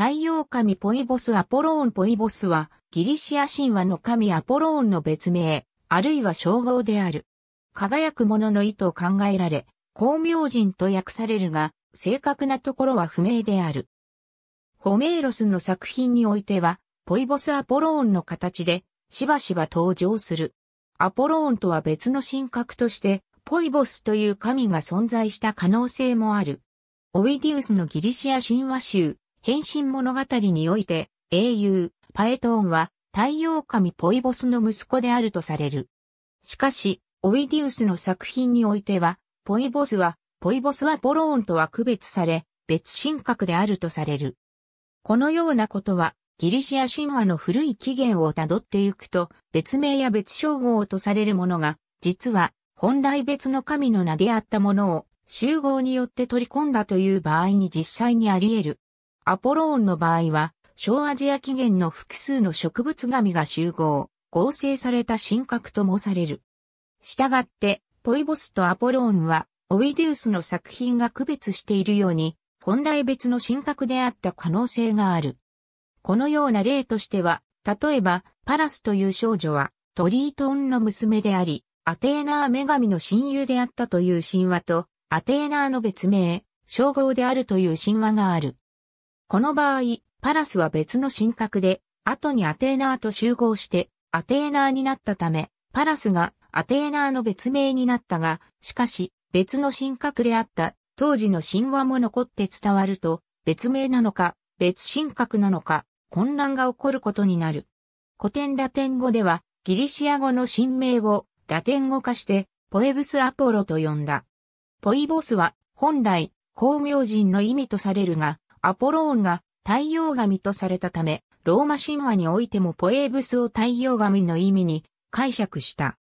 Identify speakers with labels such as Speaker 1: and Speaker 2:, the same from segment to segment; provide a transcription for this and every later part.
Speaker 1: 太陽神ポイボスアポローンポイボスは、ギリシア神話の神アポローンの別名、あるいは称号である。輝くものの意図を考えられ、光明人と訳されるが、正確なところは不明である。ホメーロスの作品においては、ポイボスアポローンの形で、しばしば登場する。アポローンとは別の神格として、ポイボスという神が存在した可能性もある。オイディウスのギリシア神話集、変身物語において、英雄、パエトーンは、太陽神ポイボスの息子であるとされる。しかし、オイディウスの作品においては、ポイボスは、ポイボスはポローンとは区別され、別神格であるとされる。このようなことは、ギリシア神話の古い起源をたどっていくと、別名や別称号とされるものが、実は、本来別の神の名であったものを、集合によって取り込んだという場合に実際にあり得る。アポローンの場合は、小アジア起源の複数の植物神が集合、合成された神格ともされる。したがって、ポイボスとアポローンは、オイデュースの作品が区別しているように、本来別の神格であった可能性がある。このような例としては、例えば、パラスという少女は、トリートンの娘であり、アテーナー女神の親友であったという神話と、アテーナーの別名、称号であるという神話がある。この場合、パラスは別の神格で、後にアテーナーと集合して、アテーナーになったため、パラスがアテーナーの別名になったが、しかし、別の神格であった、当時の神話も残って伝わると、別名なのか、別神格なのか、混乱が起こることになる。古典ラテン語では、ギリシア語の神名をラテン語化して、ポエブスアポロと呼んだ。ポイボスは、本来、光明人の意味とされるが、アポローンが太陽神とされたため、ローマ神話においてもポエーブスを太陽神の意味に解釈した。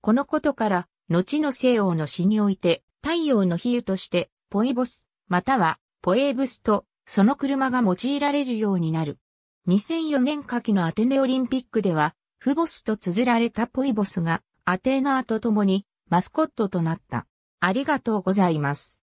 Speaker 1: このことから、後の西欧の詩において、太陽の比喩として、ポイボス、または、ポエーブスと、その車が用いられるようになる。2004年夏季のアテネオリンピックでは、フボスと綴られたポイボスが、アテーナーと共に、マスコットとなった。ありがとうございます。